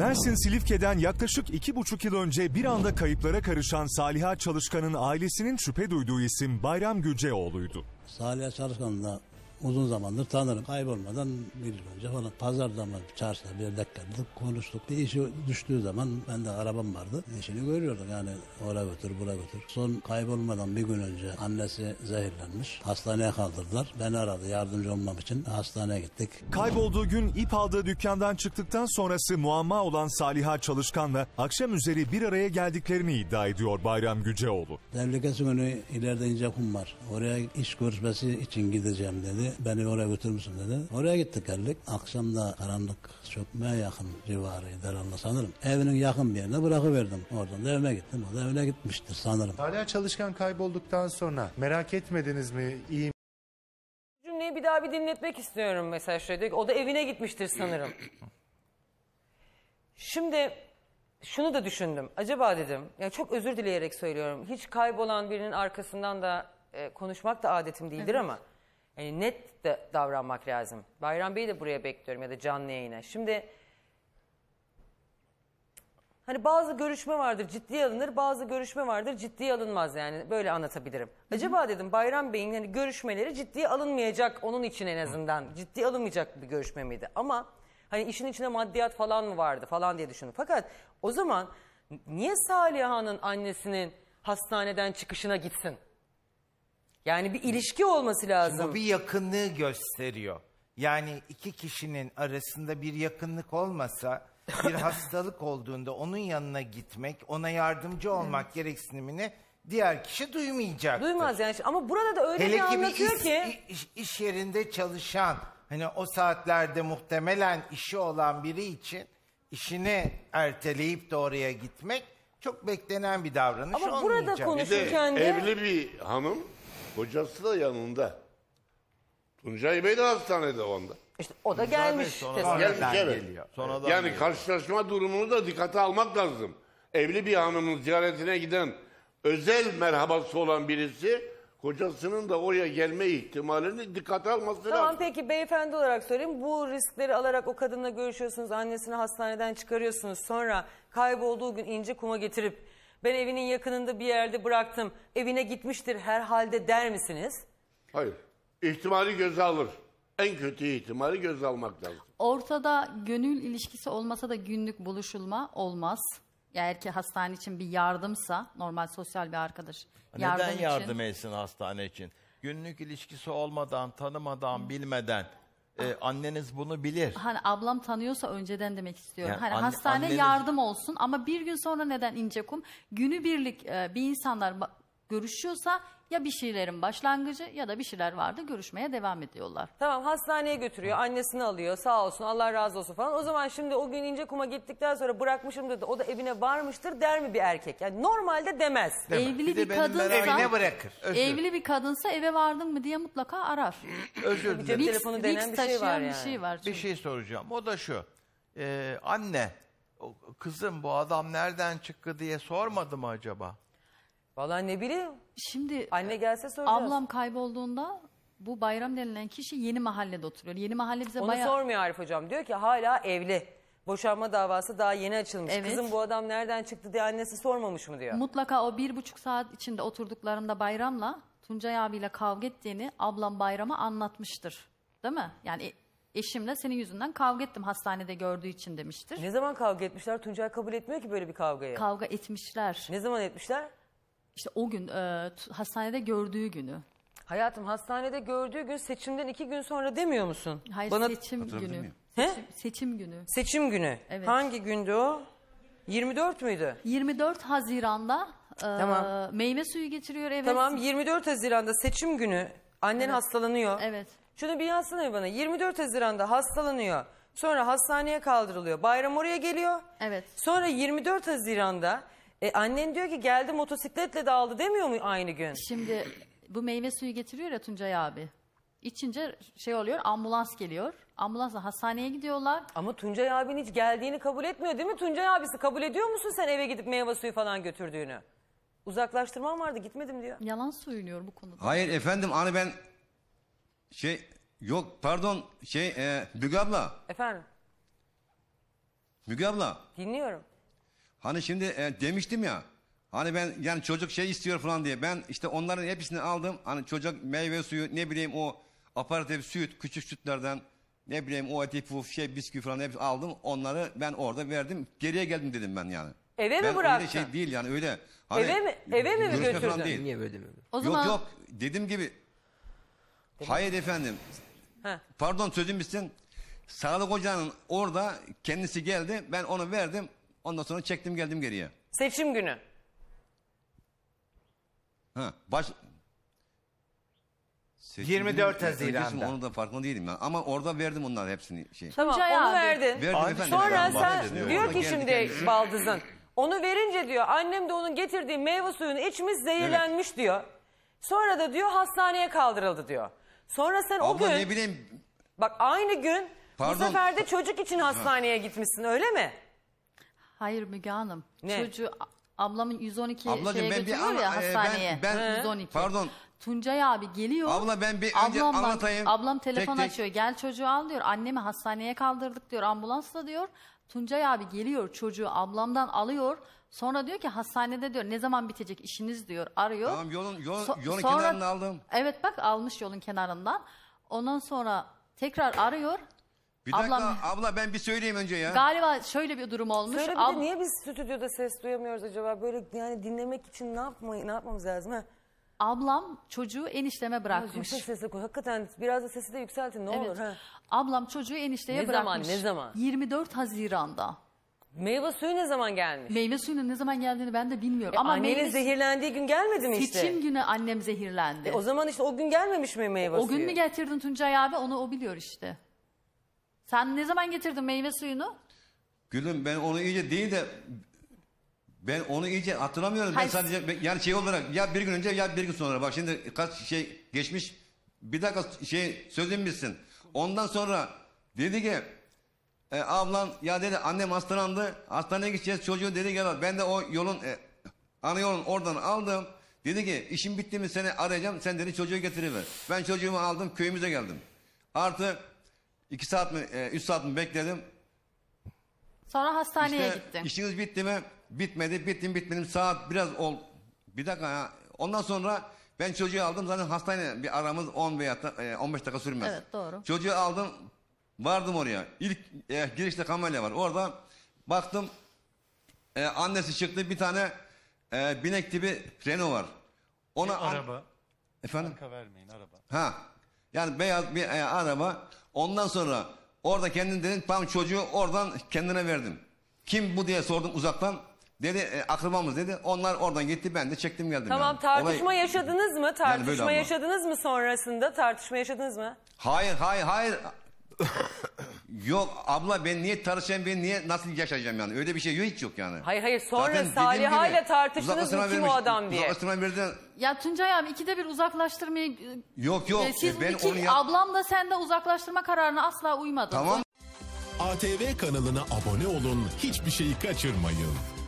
Mersin Silifke'den yaklaşık iki buçuk yıl önce bir anda kayıplara karışan Saliha Çalışkan'ın ailesinin şüphe duyduğu isim Bayram Gülceoğlu'ydu. Saliha Çalışkan'la uzun zamandır tanırım. Kaybolmadan bir gün önce falan pazarda mı çarşıda bir dakikalık konuştuk. Bir işi düştüğü zaman ben de arabam vardı. İşini görüyorduk yani oraya götür buraya götür. Son kaybolmadan bir gün önce annesi zehirlenmiş. Hastaneye kaldırdılar. Beni aradı yardımcı olmam için. Hastaneye gittik. Kaybolduğu gün ip aldığı dükkandan çıktıktan sonrası muamma olan Saliha Çalışkan'la akşam üzeri bir araya geldiklerini iddia ediyor Bayram Güceoğlu. Devlikesin önü ileride ince kum var. Oraya iş görüşmesi için gideceğim dedi beni oraya götürür müsün dedi. Oraya gittik geldik. Akşam da karanlık çökmeye yakın civarıydı herhalde sanırım. Evinin yakın bir yerine bırakıverdim. Oradan da evime gittim. O da evine gitmiştir sanırım. Hala çalışkan kaybolduktan sonra merak etmediniz mi? İyi Cümleyi bir daha bir dinletmek istiyorum mesela mesajda. O da evine gitmiştir sanırım. Şimdi şunu da düşündüm. Acaba dedim, ya çok özür dileyerek söylüyorum. Hiç kaybolan birinin arkasından da e, konuşmak da adetim değildir evet. ama Hani net de davranmak lazım. Bayram Bey'i de buraya bekliyorum ya da canlı yayına. Şimdi hani bazı görüşme vardır ciddi alınır, bazı görüşme vardır ciddi alınmaz yani böyle anlatabilirim. Acaba dedim Bayram Bey'in hani görüşmeleri ciddi alınmayacak onun için en azından. ciddi alınmayacak bir görüşme miydi? Ama hani işin içine maddiyat falan mı vardı falan diye düşündüm. Fakat o zaman niye Saliha'nın annesinin hastaneden çıkışına gitsin? Yani bir ilişki olması lazım. Bu bir yakınlığı gösteriyor. Yani iki kişinin arasında bir yakınlık olmasa bir hastalık olduğunda onun yanına gitmek, ona yardımcı olmak gereksinimini diğer kişi duymayacak. Duymaz yani. Ama burada da öyle Hele bir ki bir anlatıyor ki. iş, iş yerinde çalışan hani o saatlerde muhtemelen işi olan biri için işini erteleyip de oraya gitmek çok beklenen bir davranış Ama olmayacak. burada Bir de konuşurken de evli bir hanım Kocası da yanında. Tuncay Bey de hastanede o anda. İşte o da gelmiş. Sonra Gelmiş, evet. geliyor. Sonradan Yani geliyor. karşılaşma durumunu da dikkate almak lazım. Evli bir hanımın ziyaretine giden özel merhabası olan birisi kocasının da oraya gelme ihtimalini dikkate alması Tamam lazım. peki beyefendi olarak söyleyeyim. Bu riskleri alarak o kadınla görüşüyorsunuz, annesini hastaneden çıkarıyorsunuz. Sonra kaybolduğu gün ince kuma getirip ben evinin yakınında bir yerde bıraktım evine gitmiştir herhalde der misiniz? Hayır. İhtimali göze alır. En kötü ihtimali göze almak lazım. Ortada gönül ilişkisi olmasa da günlük buluşulma olmaz. Ya eğer ki hastane için bir yardımsa normal sosyal bir arkadaş yardım Neden için. yardım etsin hastane için? Günlük ilişkisi olmadan, tanımadan, bilmeden e, anneniz bunu bilir. Hani ablam tanıyorsa önceden demek istiyorum. Yani hani anne- hastane anneniz- yardım olsun ama bir gün sonra neden ince kum? Günübirlik e, bir insanlar görüşüyorsa ya bir şeylerin başlangıcı ya da bir şeyler vardı görüşmeye devam ediyorlar. Tamam hastaneye götürüyor annesini alıyor sağ olsun Allah razı olsun falan. O zaman şimdi o gün ince kuma gittikten sonra bırakmışım dedi o da evine varmıştır der mi bir erkek? Yani normalde demez. Demem. Evli bir, bir de kadınsa evine bırakır. Özür. Evli bir kadınsa eve vardın mı diye mutlaka arar. Özür dilerim. telefonu denen bir şey var yani. Bir şey, var bir şey soracağım o da şu. Ee, anne kızım bu adam nereden çıktı diye sormadı mı acaba? Vallahi ne bileyim. Şimdi Anne e, gelse soracağız. ablam kaybolduğunda bu bayram denilen kişi yeni mahallede oturuyor. Yeni mahalle bize Onu bayağı... sormuyor Arif hocam. Diyor ki hala evli. Boşanma davası daha yeni açılmış. Evet. Kızım bu adam nereden çıktı diye annesi sormamış mı diyor. Mutlaka o bir buçuk saat içinde oturduklarında bayramla Tuncay abiyle kavga ettiğini ablam bayrama anlatmıştır. Değil mi? Yani e, eşimle senin yüzünden kavga ettim hastanede gördüğü için demiştir. Ne zaman kavga etmişler? Tuncay kabul etmiyor ki böyle bir kavgayı. Kavga etmişler. Ne zaman etmişler? İşte o gün e, hastanede gördüğü günü. Hayatım hastanede gördüğü gün seçimden iki gün sonra demiyor musun? Hayır Bana... seçim günü. Seçim, seçim günü. Seçim günü. Evet. Hangi gündü o? 24 müydü? 24 Haziran'da e, tamam. meyve suyu getiriyor eve. Tamam 24 Haziran'da seçim günü annen evet. hastalanıyor. Evet. Şunu bir yazsana bana 24 Haziran'da hastalanıyor. Sonra hastaneye kaldırılıyor. Bayram oraya geliyor. Evet. Sonra 24 Haziran'da e annen diyor ki geldi motosikletle de aldı demiyor mu aynı gün? Şimdi bu meyve suyu getiriyor ya Tuncay abi. İçince şey oluyor ambulans geliyor. Ambulansla hastaneye gidiyorlar. Ama Tuncay abinin hiç geldiğini kabul etmiyor değil mi? Tuncay abisi kabul ediyor musun sen eve gidip meyve suyu falan götürdüğünü? Uzaklaştırmam vardı gitmedim diyor. Yalan söylüyor bu konuda. Hayır efendim hani ben şey yok pardon şey e, Müge abla. Efendim Müge abla Dinliyorum. Hani şimdi e, demiştim ya. Hani ben yani çocuk şey istiyor falan diye. Ben işte onların hepsini aldım. Hani çocuk meyve suyu ne bileyim o aparatif süt küçük sütlerden ne bileyim o etik şey bisküvi falan hepsi aldım. Onları ben orada verdim. Geriye geldim dedim ben yani. Eve ben mi bıraktın? Öyle şey değil yani öyle. Hani eve mi, eve mi, mi götürdün? Değil. Niye böyle O zaman... Yok yok dedim gibi. Hayır efendim. Ha. Pardon sözüm bitsin. Sağlık ocağının orada kendisi geldi. Ben onu verdim. Ondan sonra çektim geldim geriye. Seçim günü. Ha, baş... Seçim 24 günü Haziran'da. onu da farkında değilim ben. Ama orada verdim onlar hepsini. Şey. Tamam Tuncay onu abi. verdin. Verdim Abi, efendim. Sonra ben sen diyor ki şimdi kendisi. baldızın. Onu verince diyor annem de onun getirdiği meyve suyunu içmiş zehirlenmiş diyor. Sonra da diyor hastaneye kaldırıldı diyor. Sonra sen o gün ne bileyim bak aynı gün bu Pardon. sefer de çocuk için hastaneye gitmişsin öyle mi? Hayır Müge Hanım. Ne? Çocuğu ablamın 112 Ablacığım, şeye ben bir götürüyor ya ana- e, ben- ben- 112. Pardon. Tuncay abi geliyor. Abla ben bir önce bak- anlatayım. Ablam telefon tek. açıyor. Gel çocuğu al diyor. Annemi hastaneye kaldırdık diyor. Ambulansla diyor. Tuncay abi geliyor çocuğu ablamdan alıyor. Sonra diyor ki hastanede diyor ne zaman bitecek işiniz diyor. Arıyor. Tamam yolun yolun, So- yolun sonra- kenarını aldım. Evet bak almış yolun kenarından. Ondan sonra tekrar arıyor. Bir dakika Ablam- abla ben bir söyleyeyim önce ya. Galiba şöyle bir durum olmuş. Söyle bir Ab- de niye biz stüdyoda ses duyamıyoruz acaba? Böyle yani dinlemek için ne yapmayı ne yapmamız lazım? Ha? ablam çocuğu enişteme Biraz bırakmış. yüksek sesle koy. Hakikaten biraz da sesi de yükseltin ne olur. Evet. Ablam çocuğu enişteye Ne zaman, bırakmış. ne zaman? 24 Haziran'da. Meyve suyu ne zaman gelmiş? Meyve suyunun ne zaman geldiğini ben de bilmiyorum. E, ama Annenin meyve zehirlendiği gün gelmedi mi işte? seçim günü annem zehirlendi. E, o zaman işte o gün gelmemiş mi meyve suyu? O gün mü getirdin Tuncay abi onu o biliyor işte. Sen ne zaman getirdin meyve suyunu? Gülüm ben onu iyice değil de ben onu iyice hatırlamıyorum. Hayır. Ben sadece yani şey olarak ya bir gün önce ya bir gün sonra. Bak şimdi kaç şey geçmiş. Bir dakika şey sözün bitsin. Ondan sonra dedi ki e, ablan ya dedi annem hastalandı. Hastaneye gideceğiz çocuğu dedi gel Ben de o yolun e, ana yolun oradan aldım. Dedi ki işim bitti mi seni arayacağım. Sen dedi çocuğu getiriver. Ben çocuğumu aldım köyümüze geldim. Artı 2 saat mi, 3 e, saat mi bekledim. Sonra hastaneye İşte gitti. işiniz bitti mi? Bitmedi. Bittim bitmedim. Saat biraz ol. Bir dakika ya. Ondan sonra ben çocuğu aldım. Zaten hastane bir aramız 10 veya da, e, 15 dakika sürmez. Evet doğru. Çocuğu aldım. Vardım oraya. İlk e, girişte kamelya var. Orada baktım. e, annesi çıktı. Bir tane e, binek tipi Renault var. Ona an- e, araba. Efendim? Arka vermeyin araba. Ha. Yani beyaz bir e, araba ondan sonra orada kendin dedin tam çocuğu oradan kendine verdim. Kim bu diye sordum uzaktan. Dedi e, akrabamız dedi. Onlar oradan gitti ben de çektim geldim. Tamam yani. tartışma Olay... yaşadınız mı? Tartışma Yani yaşadınız mı sonrasında? Tartışma yaşadınız mı? Hayır hayır hayır. Yok abla ben niye tartışacağım ben niye nasıl yaşayacağım yani öyle bir şey yok hiç yok yani. Hayır hayır sonra Saliha ile tartıştınız mı kim o adam diye. Uzaklaştırma birden... Ya Tuncay abi ikide bir uzaklaştırmayı... E, yok yok. E, siz ben iki, onu yap... Ablam da sen de uzaklaştırma kararına asla uymadın. Tamam. ATV kanalına abone olun hiçbir şeyi kaçırmayın.